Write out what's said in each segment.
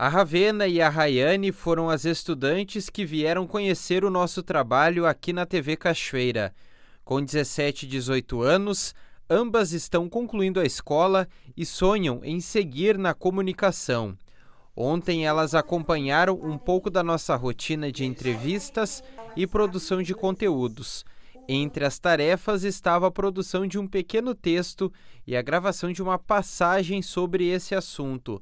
A Ravena e a Rayane foram as estudantes que vieram conhecer o nosso trabalho aqui na TV Cachoeira. Com 17 e 18 anos, ambas estão concluindo a escola e sonham em seguir na comunicação. Ontem elas acompanharam um pouco da nossa rotina de entrevistas e produção de conteúdos. Entre as tarefas estava a produção de um pequeno texto e a gravação de uma passagem sobre esse assunto.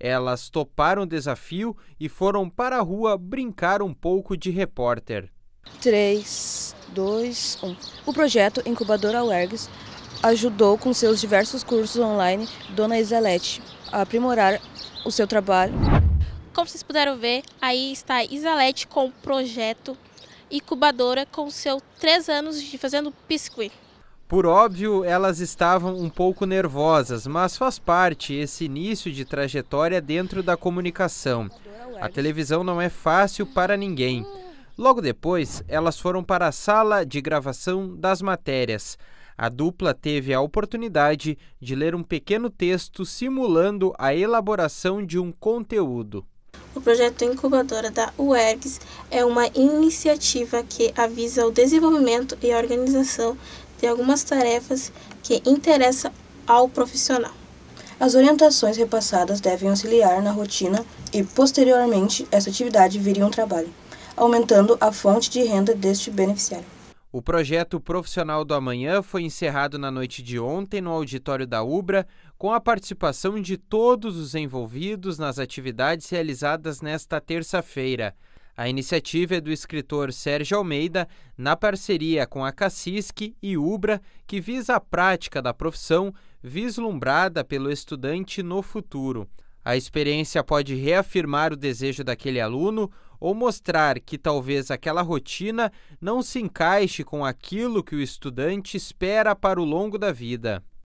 Elas toparam o desafio e foram para a rua brincar um pouco de repórter. 3, 2, 1. O projeto Incubadora UERGS ajudou com seus diversos cursos online Dona Isalete a aprimorar o seu trabalho. Como vocês puderam ver, aí está Isalete com o projeto Incubadora com seus três anos de fazendo biscuit. Por óbvio, elas estavam um pouco nervosas, mas faz parte esse início de trajetória dentro da comunicação. A televisão não é fácil para ninguém. Logo depois, elas foram para a sala de gravação das matérias. A dupla teve a oportunidade de ler um pequeno texto simulando a elaboração de um conteúdo. O projeto incubadora da UERGS é uma iniciativa que avisa o desenvolvimento e a organização de algumas tarefas que interessam ao profissional. As orientações repassadas devem auxiliar na rotina e, posteriormente, essa atividade viria um trabalho, aumentando a fonte de renda deste beneficiário. O projeto Profissional do Amanhã foi encerrado na noite de ontem no auditório da UBRA, com a participação de todos os envolvidos nas atividades realizadas nesta terça-feira. A iniciativa é do escritor Sérgio Almeida, na parceria com a Cacisque e Ubra, que visa a prática da profissão vislumbrada pelo estudante no futuro. A experiência pode reafirmar o desejo daquele aluno ou mostrar que talvez aquela rotina não se encaixe com aquilo que o estudante espera para o longo da vida.